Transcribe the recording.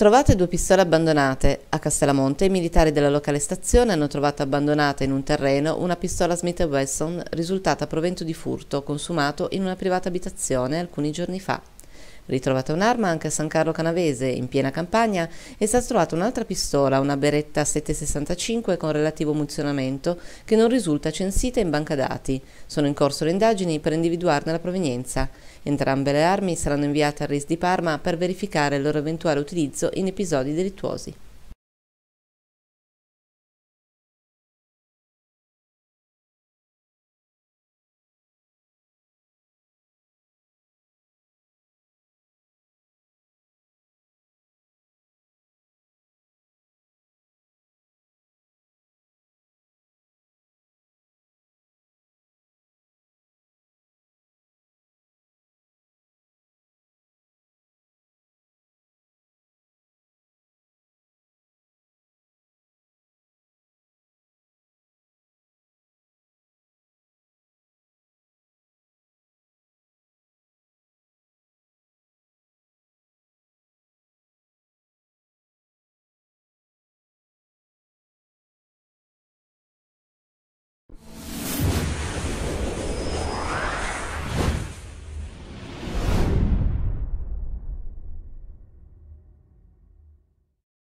Trovate due pistole abbandonate. A Castellamonte i militari della locale stazione hanno trovato abbandonata in un terreno una pistola Smith Wesson risultata provento di furto consumato in una privata abitazione alcuni giorni fa. Ritrovata un'arma anche a San Carlo Canavese, in piena campagna, è stata trovata un'altra pistola, una beretta 765 con relativo munizionamento, che non risulta censita in banca dati. Sono in corso le indagini per individuarne la provenienza. Entrambe le armi saranno inviate al RIS di Parma per verificare il loro eventuale utilizzo in episodi delittuosi.